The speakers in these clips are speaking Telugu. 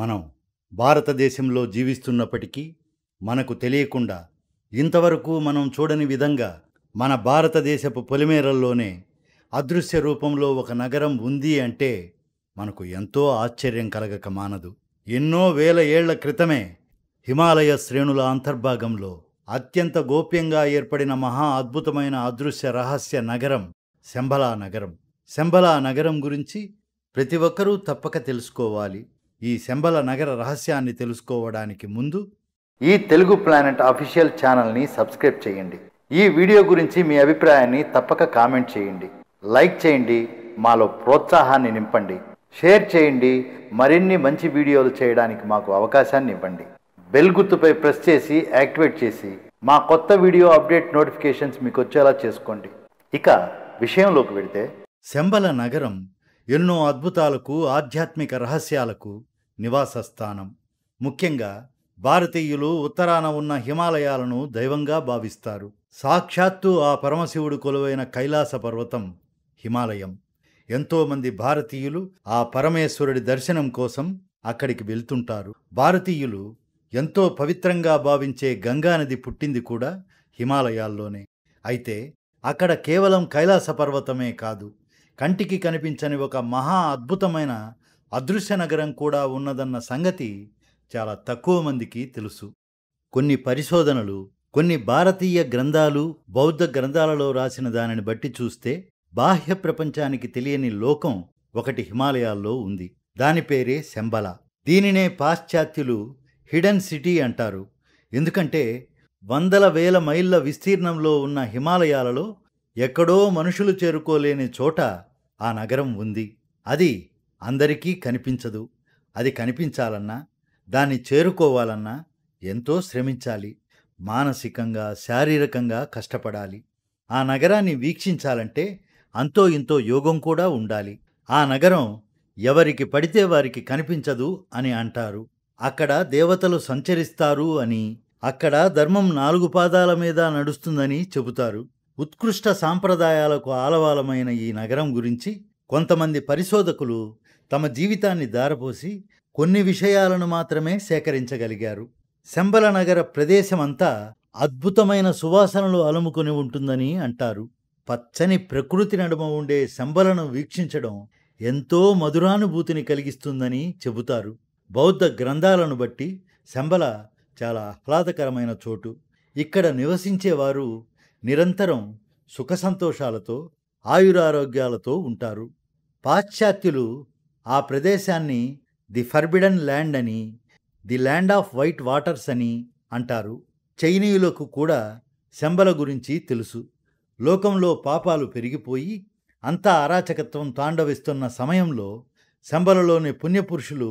మనం భారతదేశంలో జీవిస్తున్నప్పటికీ మనకు తెలియకుండా ఇంతవరకు మనం చూడని విధంగా మన భారతదేశపు పొలిమేరల్లోనే అదృశ్య రూపంలో ఒక నగరం ఉంది అంటే మనకు ఎంతో ఆశ్చర్యం కలగక మానదు ఎన్నో వేల ఏళ్ల క్రితమే హిమాలయ శ్రేణుల అంతర్భాగంలో అత్యంత గోప్యంగా ఏర్పడిన మహా అద్భుతమైన అదృశ్య రహస్య నగరం శంబలా నగరం శంబలా నగరం గురించి ప్రతి ఒక్కరూ తప్పక తెలుసుకోవాలి ఈ శంబల నగర రహస్యాన్ని తెలుసుకోవడానికి ముందు ఈ తెలుగు ప్లానెట్ అఫీషియల్ ఛానల్ని సబ్స్క్రైబ్ చేయండి ఈ వీడియో గురించి మీ అభిప్రాయాన్ని తప్పక కామెంట్ చేయండి లైక్ చేయండి మాలో ప్రోత్సాహాన్ని నింపండి షేర్ చేయండి మరిన్ని మంచి వీడియోలు చేయడానికి మాకు అవకాశాన్ని ఇవ్వండి బెల్ గుర్తుపై ప్రెస్ చేసి యాక్టివేట్ చేసి మా కొత్త వీడియో అప్డేట్ నోటిఫికేషన్స్ మీకు వచ్చేలా చేసుకోండి ఇక విషయంలోకి వెళితే శంబల నగరం ఎన్నో అద్భుతాలకు ఆధ్యాత్మిక రహస్యాలకు నివాస స్థానం ముఖ్యంగా భారతీయులు ఉత్తరాన ఉన్న హిమాలయాలను దైవంగా భావిస్తారు సాక్షాత్తు ఆ పరమశివుడు కొలువైన కైలాస పర్వతం హిమాలయం ఎంతోమంది భారతీయులు ఆ పరమేశ్వరుడి దర్శనం కోసం అక్కడికి వెళ్తుంటారు భారతీయులు ఎంతో పవిత్రంగా భావించే గంగానది పుట్టింది కూడా హిమాలయాల్లోనే అయితే అక్కడ కేవలం కైలాస పర్వతమే కాదు కంటికి కనిపించని ఒక మహా అద్భుతమైన అదృశ్య నగరం కూడా ఉన్నదన్న సంగతి చాలా తక్కువ మందికి తెలుసు కొన్ని పరిశోధనలు కొన్ని భారతీయ గ్రంథాలు బౌద్ధ గ్రంథాలలో రాసిన దానిని బట్టి చూస్తే బాహ్య ప్రపంచానికి తెలియని లోకం ఒకటి హిమాలయాల్లో ఉంది దాని పేరే శంబల దీనినే పాశ్చాత్యులు హిడెన్ సిటీ అంటారు ఎందుకంటే వందల వేల మైళ్ళ విస్తీర్ణంలో ఉన్న హిమాలయాలలో ఎక్కడో మనుషులు చేరుకోలేని చోట ఆ నగరం ఉంది అది అందరికీ కనిపించదు అది కనిపించాలన్నా దాన్ని చేరుకోవాలన్నా ఎంతో శ్రమించాలి మానసికంగా శారీరకంగా కష్టపడాలి ఆ నగరాన్ని వీక్షించాలంటే అంతో ఇంతో యోగం కూడా ఉండాలి ఆ నగరం ఎవరికి పడితే వారికి కనిపించదు అని అంటారు అక్కడ దేవతలు సంచరిస్తారు అని అక్కడ ధర్మం నాలుగు పాదాల మీద నడుస్తుందని చెబుతారు ఉత్కృష్ట సాంప్రదాయాలకు ఆలవాలమైన ఈ నగరం గురించి కొంతమంది పరిశోధకులు తమ జీవితాన్ని దారపోసి కొన్ని విషయాలను మాత్రమే సేకరించగలిగారు శంబల నగర ప్రదేశమంతా అద్భుతమైన సువాసనలు అలుముకుని ఉంటుందని అంటారు పచ్చని ప్రకృతి నడుమ ఉండే శంబలను వీక్షించడం ఎంతో మధురానుభూతిని కలిగిస్తుందని చెబుతారు బౌద్ధ గ్రంథాలను బట్టి శంబల చాలా ఆహ్లాదకరమైన చోటు ఇక్కడ నివసించేవారు నిరంతరం సుఖ సంతోషాలతో ఆయురారోగ్యాలతో ఉంటారు పాశ్చాత్యులు ఆ ప్రదేశాన్ని ది ఫర్బిడన్ ల్యాండ్ అని the land of white waters అని అంటారు చైనీయులకు కూడా శంబల గురించి తెలుసు లోకంలో పాపాలు పెరిగిపోయి అంతా అరాచకత్వం తాండవిస్తున్న సమయంలో శంబలలోని పుణ్యపురుషులు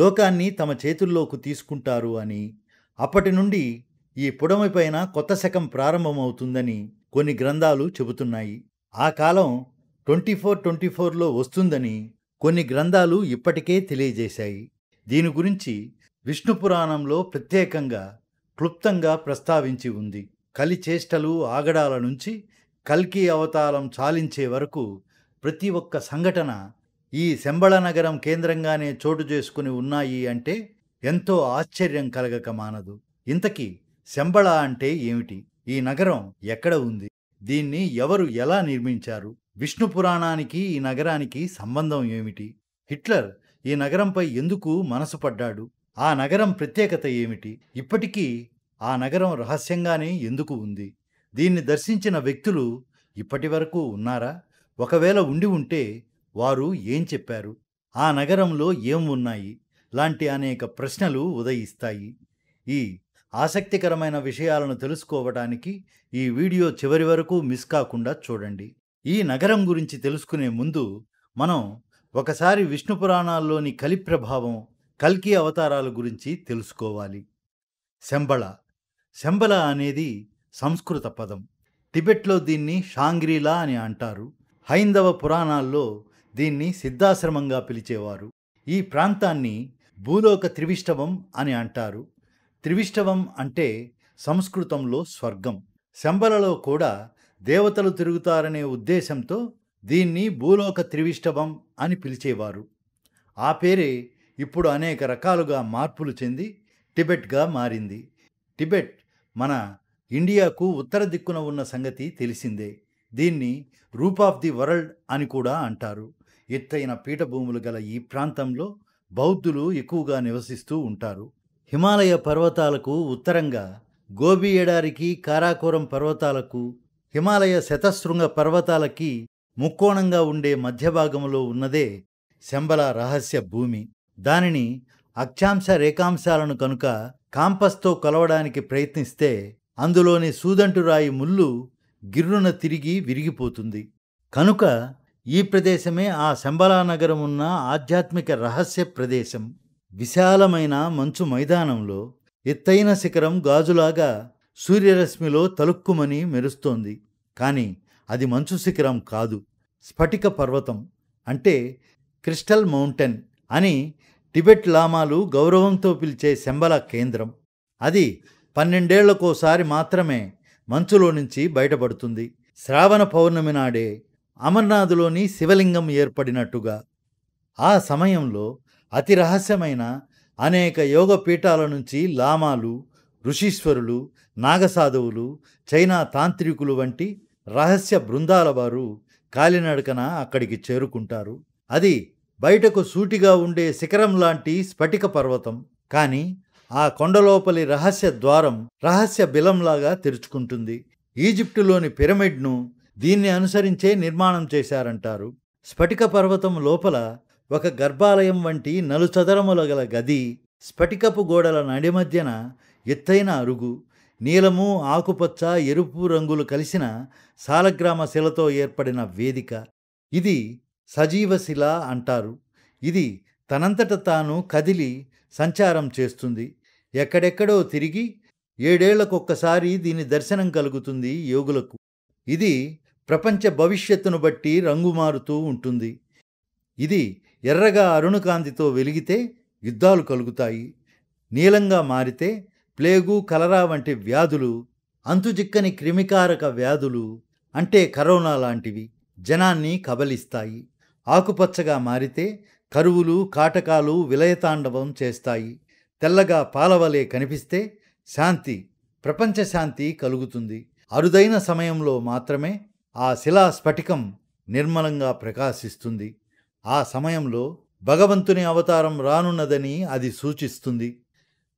లోకాన్ని తమ చేతుల్లోకి తీసుకుంటారు అని అప్పటి నుండి ఈ పుడమిపైన కొత్త శకం ప్రారంభమవుతుందని కొన్ని గ్రంథాలు చెబుతున్నాయి ఆ కాలం ట్వంటీ ఫోర్ ట్వంటీ ఫోర్లో వస్తుందని కొన్ని గ్రంథాలు ఇప్పటికే తెలియజేశాయి దీని గురించి విష్ణు పురాణంలో ప్రత్యేకంగా క్లుప్తంగా ప్రస్తావించి ఉంది కలి చేష్టలు ఆగడాల నుంచి కల్కి అవతారం చాలించే వరకు ప్రతి ఒక్క సంఘటన ఈ శంబళ నగరం కేంద్రంగానే చోటు చేసుకుని ఉన్నాయి అంటే ఎంతో ఆశ్చర్యం కలగక మానదు ఇంతకీ శంబళ అంటే ఏమిటి ఈ నగరం ఎక్కడ ఉంది దీన్ని ఎవరు ఎలా నిర్మించారు విష్ణు పురాణానికి ఈ నగరానికి సంబంధం ఏమిటి హిట్లర్ ఈ నగరంపై ఎందుకు మనసు పడ్డాడు ఆ నగరం ప్రత్యేకత ఏమిటి ఇప్పటికీ ఆ నగరం రహస్యంగానే ఎందుకు ఉంది దీన్ని దర్శించిన వ్యక్తులు ఇప్పటి వరకు ఉన్నారా ఒకవేళ ఉండి ఉంటే వారు ఏం చెప్పారు ఆ నగరంలో ఏం ఉన్నాయి లాంటి అనేక ప్రశ్నలు ఉదయిస్తాయి ఈ ఆసక్తికరమైన విషయాలను తెలుసుకోవడానికి ఈ వీడియో చివరి వరకు మిస్ కాకుండా చూడండి ఈ నగరం గురించి తెలుసుకునే ముందు మనం ఒకసారి విష్ణు పురాణాల్లోని కలి ప్రభావం కల్కి అవతారాల గురించి తెలుసుకోవాలి శంబళ శంబళ అనేది సంస్కృత పదం టిబెట్లో దీన్ని షాంగ్రీలా అని అంటారు హైందవ పురాణాల్లో దీన్ని సిద్ధాశ్రమంగా పిలిచేవారు ఈ ప్రాంతాన్ని భూలోక త్రివిష్టవం అని అంటారు త్రివిష్టవం అంటే సంస్కృతంలో స్వర్గం శంబలలో కూడా దేవతలు తిరుగుతారనే ఉద్దేశంతో దీన్ని భూలోక త్రివిష్టవం అని పిలిచేవారు ఆ పేరే ఇప్పుడు అనేక రకాలుగా మార్పులు చెంది టిబెట్గా మారింది టిబెట్ మన ఇండియాకు ఉత్తర దిక్కున ఉన్న సంగతి తెలిసిందే దీన్ని రూప్ ఆఫ్ ది వరల్డ్ అని కూడా అంటారు ఎత్తైన పీఠభూములు గల ఈ ప్రాంతంలో బౌద్ధులు ఎక్కువగా నివసిస్తూ ఉంటారు హిమాలయ పర్వతాలకు ఉత్తరంగా గోబీ ఎడారికి కారాకోరం పర్వతాలకు హిమాలయ శతశృంగ పర్వతాలకి ముక్కోణంగా ఉండే మధ్యభాగంలో ఉన్నదే శంబల రహస్య భూమి దానిని అక్షాంశ రేఖాంశాలను కనుక కాంపస్తో కొలవడానికి ప్రయత్నిస్తే అందులోని సూదంటురాయి ముల్లు ముళ్ళు గిర్రున తిరిగి విరిగిపోతుంది కనుక ఈ ప్రదేశమే ఆ శంబలానగరమున్న ఉన్న ఆధ్యాత్మిక రహస్య ప్రదేశం విశాలమైన మంచు మైదానంలో ఎత్తైన శిఖరం గాజులాగా సూర్యరశ్మిలో తలుక్కుమని మెరుస్తోంది కానీ అది మంచు శిఖరం కాదు స్ఫటిక పర్వతం అంటే క్రిస్టల్ మౌంటైన్ అని టిబెట్ లామాలు గౌరవంతో పిలిచే శంబల కేంద్రం అది పన్నెండేళ్లకోసారి మాత్రమే మంచులో నుంచి బయటపడుతుంది శ్రావణ పౌర్ణమి నాడే అమర్నాథ్లోని శివలింగం ఏర్పడినట్టుగా ఆ సమయంలో అతి రహస్యమైన అనేక యోగ పీఠాల నుంచి లామాలు ఋషీశ్వరులు నాగసాధువులు చైనా తాంత్రికులు వంటి రహస్య బృందాల వారు కాలినడకన అక్కడికి చేరుకుంటారు అది బయటకు సూటిగా ఉండే శిఖరం లాంటి స్ఫటిక పర్వతం కానీ ఆ కొండలోపలి రహస్య ద్వారం రహస్య బిలంలాగా తెరుచుకుంటుంది ఈజిప్టులోని పిరమిడ్ను దీన్ని అనుసరించే నిర్మాణం చేశారంటారు స్ఫటిక పర్వతం లోపల ఒక గర్భాలయం వంటి నలుచదరముల గల గది స్ఫటికపు గోడల నడిమధ్యన ఎత్తైన అరుగు నీలము ఆకుపచ్చ ఎరుపు రంగులు కలిసిన సాలగ్రామ శిలతో ఏర్పడిన వేదిక ఇది సజీవ శిల అంటారు ఇది తనంతట తాను కదిలి సంచారం చేస్తుంది ఎక్కడెక్కడో తిరిగి ఏడేళ్లకొక్కసారి దీని దర్శనం కలుగుతుంది యోగులకు ఇది ప్రపంచ భవిష్యత్తును బట్టి రంగు మారుతూ ఉంటుంది ఇది ఎర్రగా అరుణకాంతితో వెలిగితే యుద్ధాలు కలుగుతాయి నీలంగా మారితే ప్లేగు కలరా వంటి వ్యాధులు అంతుజిక్కని క్రిమికారక వ్యాధులు అంటే కరోనా లాంటివి జనాన్ని కబలిస్తాయి ఆకుపచ్చగా మారితే కరువులు కాటకాలు విలయతాండవం చేస్తాయి తెల్లగా పాలవలే కనిపిస్తే శాంతి ప్రపంచ శాంతి కలుగుతుంది అరుదైన సమయంలో మాత్రమే ఆ శిలా స్ఫటికం నిర్మలంగా ప్రకాశిస్తుంది ఆ సమయంలో భగవంతుని అవతారం రానున్నదని అది సూచిస్తుంది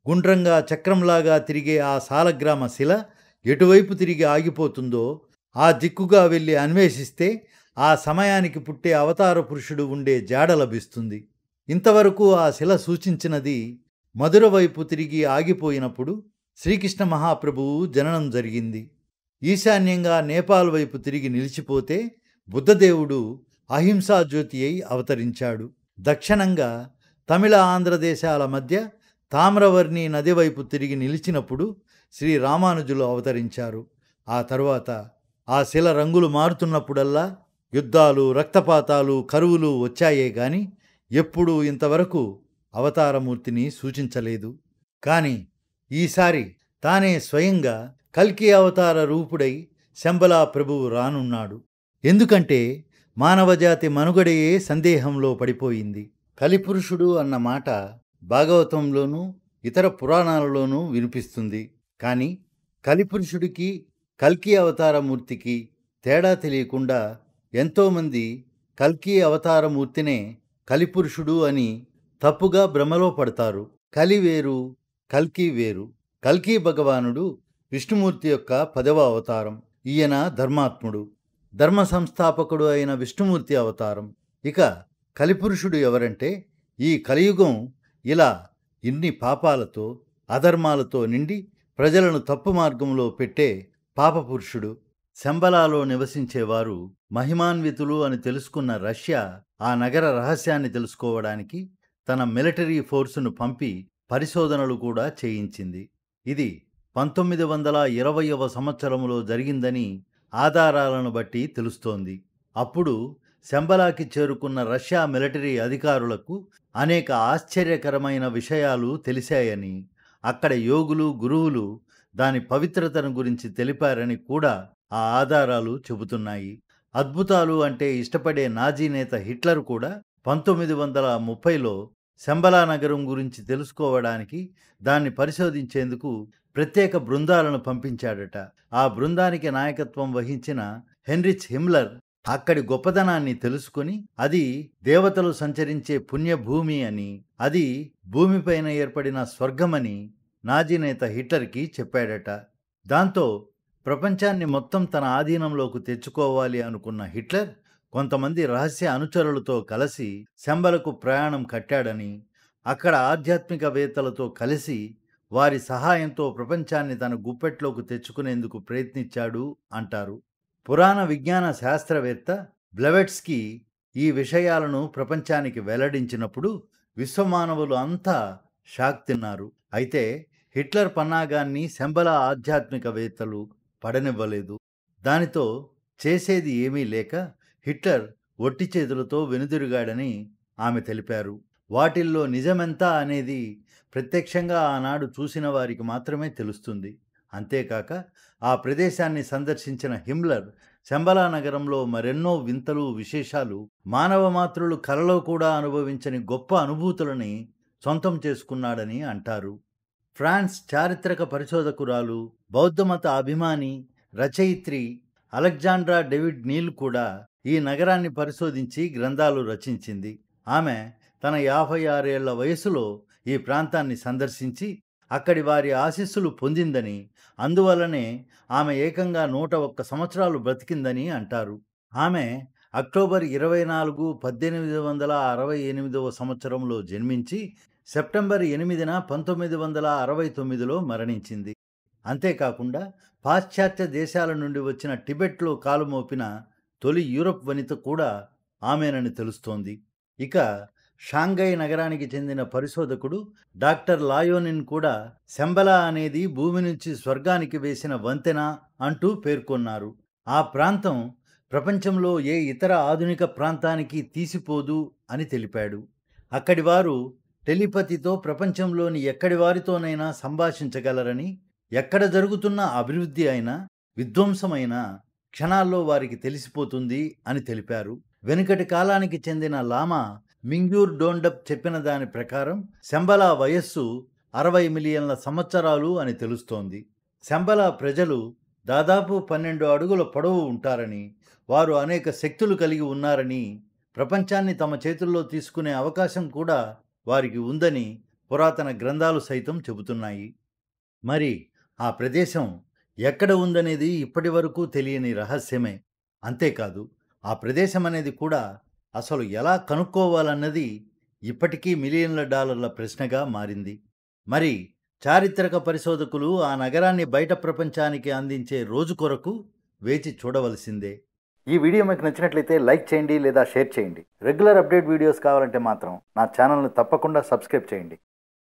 గుండ్రంగా చక్రంలాగా తిరిగే ఆ సాలగ్రామ శిల ఎటువైపు తిరిగి ఆగిపోతుందో ఆ దిక్కుగా వెళ్ళి అన్వేషిస్తే ఆ సమయానికి పుట్టే అవతార పురుషుడు ఉండే జాడ లభిస్తుంది ఇంతవరకు ఆ శిల సూచించినది మధుర వైపు తిరిగి ఆగిపోయినప్పుడు శ్రీకృష్ణ మహాప్రభువు జననం జరిగింది ఈశాన్యంగా నేపాల్ వైపు తిరిగి నిలిచిపోతే బుద్ధదేవుడు జ్యోతి అయి అవతరించాడు దక్షిణంగా తమిళ ఆంధ్రదేశాల మధ్య తామ్రవర్ణి నది వైపు తిరిగి నిలిచినప్పుడు శ్రీ రామానుజులు అవతరించారు ఆ తర్వాత ఆ శిల రంగులు మారుతున్నప్పుడల్లా యుద్ధాలు రక్తపాతాలు కరువులు వచ్చాయే గాని ఎప్పుడూ ఇంతవరకు అవతారమూర్తిని సూచించలేదు కానీ ఈసారి తానే స్వయంగా కల్కి అవతార రూపుడై శంబలా ప్రభువు రానున్నాడు ఎందుకంటే మానవజాతి మనుగడయే సందేహంలో పడిపోయింది కలిపురుషుడు అన్న మాట భాగవతంలోనూ ఇతర పురాణాలలోనూ వినిపిస్తుంది కానీ కలిపురుషుడికి కల్కి అవతారమూర్తికి తేడా తెలియకుండా ఎంతోమంది కల్కి అవతారమూర్తినే కలిపురుషుడు అని తప్పుగా భ్రమలో పడతారు కలి వేరు కల్కి వేరు కల్కి భగవానుడు విష్ణుమూర్తి యొక్క పదవ అవతారం ఈయన ధర్మాత్ముడు ధర్మ సంస్థాపకుడు అయిన విష్ణుమూర్తి అవతారం ఇక కలిపురుషుడు ఎవరంటే ఈ కలియుగం ఇలా ఇన్ని పాపాలతో అధర్మాలతో నిండి ప్రజలను తప్పు మార్గంలో పెట్టే పాపపురుషుడు శంబలాలో నివసించేవారు మహిమాన్వితులు అని తెలుసుకున్న రష్యా ఆ నగర రహస్యాన్ని తెలుసుకోవడానికి తన మిలిటరీ ఫోర్సును పంపి పరిశోధనలు కూడా చేయించింది ఇది పంతొమ్మిది వందల ఇరవయవ సంవత్సరంలో జరిగిందని ఆధారాలను బట్టి తెలుస్తోంది అప్పుడు శంబలాకి చేరుకున్న రష్యా మిలిటరీ అధికారులకు అనేక ఆశ్చర్యకరమైన విషయాలు తెలిశాయని అక్కడ యోగులు గురువులు దాని పవిత్రతను గురించి తెలిపారని కూడా ఆ ఆధారాలు చెబుతున్నాయి అద్భుతాలు అంటే ఇష్టపడే నాజీ నేత హిట్లర్ కూడా పంతొమ్మిది వందల ముప్పైలో శంబలా నగరం గురించి తెలుసుకోవడానికి దాన్ని పరిశోధించేందుకు ప్రత్యేక బృందాలను పంపించాడట ఆ బృందానికి నాయకత్వం వహించిన హెన్రిచ్ హిమ్లర్ అక్కడి గొప్పదనాన్ని తెలుసుకుని అది దేవతలు సంచరించే పుణ్యభూమి అని అది భూమిపైన ఏర్పడిన స్వర్గమని నాజీనేత హిట్లర్కి చెప్పాడట దాంతో ప్రపంచాన్ని మొత్తం తన ఆధీనంలోకి తెచ్చుకోవాలి అనుకున్న హిట్లర్ కొంతమంది రహస్య అనుచరులతో కలిసి శంబలకు ప్రయాణం కట్టాడని అక్కడ ఆధ్యాత్మికవేత్తలతో కలిసి వారి సహాయంతో ప్రపంచాన్ని తన గుప్పెట్లోకి తెచ్చుకునేందుకు ప్రయత్నించాడు అంటారు పురాణ విజ్ఞాన శాస్త్రవేత్త బ్లవెట్స్కి ఈ విషయాలను ప్రపంచానికి వెల్లడించినప్పుడు విశ్వమానవులు అంతా షాక్ తిన్నారు అయితే హిట్లర్ పన్నాగాన్ని శంబల ఆధ్యాత్మికవేత్తలు పడనివ్వలేదు దానితో చేసేది ఏమీ లేక హిట్లర్ ఒట్టి చేతులతో వెనుదిరుగాడని ఆమె తెలిపారు వాటిల్లో నిజమెంతా అనేది ప్రత్యక్షంగా ఆనాడు చూసిన వారికి మాత్రమే తెలుస్తుంది అంతేకాక ఆ ప్రదేశాన్ని సందర్శించిన హిమ్లర్ శంబలా నగరంలో మరెన్నో వింతలు విశేషాలు మానవ మాతృలు కలలో కూడా అనుభవించని గొప్ప అనుభూతులని సొంతం చేసుకున్నాడని అంటారు ఫ్రాన్స్ చారిత్రక పరిశోధకురాలు బౌద్ధమత అభిమాని రచయిత్రి అలెగ్జాండ్రా డేవిడ్ నీల్ కూడా ఈ నగరాన్ని పరిశోధించి గ్రంథాలు రచించింది ఆమె తన యాభై ఆరేళ్ల వయసులో ఈ ప్రాంతాన్ని సందర్శించి అక్కడి వారి ఆశీస్సులు పొందిందని అందువలనే ఆమె ఏకంగా నూట ఒక్క సంవత్సరాలు బ్రతికిందని అంటారు ఆమె అక్టోబర్ ఇరవై నాలుగు పద్దెనిమిది వందల అరవై ఎనిమిదవ సంవత్సరంలో జన్మించి సెప్టెంబర్ ఎనిమిదిన పంతొమ్మిది వందల అరవై తొమ్మిదిలో మరణించింది అంతేకాకుండా పాశ్చాత్య దేశాల నుండి వచ్చిన టిబెట్లో కాలుమోపిన తొలి యూరప్ వనిత కూడా ఆమెనని తెలుస్తోంది ఇక షాంఘై నగరానికి చెందిన పరిశోధకుడు డాక్టర్ లాయోనిన్ కూడా శంబల అనేది భూమి నుంచి స్వర్గానికి వేసిన వంతెన అంటూ పేర్కొన్నారు ఆ ప్రాంతం ప్రపంచంలో ఏ ఇతర ఆధునిక ప్రాంతానికి తీసిపోదు అని తెలిపాడు అక్కడి వారు టెలిపతితో ప్రపంచంలోని ఎక్కడి వారితోనైనా సంభాషించగలరని ఎక్కడ జరుగుతున్న అభివృద్ధి అయినా విధ్వంసమైనా క్షణాల్లో వారికి తెలిసిపోతుంది అని తెలిపారు వెనుకటి కాలానికి చెందిన లామా మింగ్యూర్ డోండప్ చెప్పిన దాని ప్రకారం శంబలా వయస్సు అరవై మిలియన్ల సంవత్సరాలు అని తెలుస్తోంది శంబలా ప్రజలు దాదాపు పన్నెండు అడుగుల పొడవు ఉంటారని వారు అనేక శక్తులు కలిగి ఉన్నారని ప్రపంచాన్ని తమ చేతుల్లో తీసుకునే అవకాశం కూడా వారికి ఉందని పురాతన గ్రంథాలు సైతం చెబుతున్నాయి మరి ఆ ప్రదేశం ఎక్కడ ఉందనేది ఇప్పటి వరకు తెలియని రహస్యమే అంతేకాదు ఆ ప్రదేశం అనేది కూడా అసలు ఎలా కనుక్కోవాలన్నది ఇప్పటికీ మిలియన్ల డాలర్ల ప్రశ్నగా మారింది మరి చారిత్రక పరిశోధకులు ఆ నగరాన్ని బయట ప్రపంచానికి అందించే రోజు కొరకు వేచి చూడవలసిందే ఈ వీడియో మీకు నచ్చినట్లయితే లైక్ చేయండి లేదా షేర్ చేయండి రెగ్యులర్ అప్డేట్ వీడియోస్ కావాలంటే మాత్రం నా ఛానల్ను తప్పకుండా సబ్స్క్రైబ్ చేయండి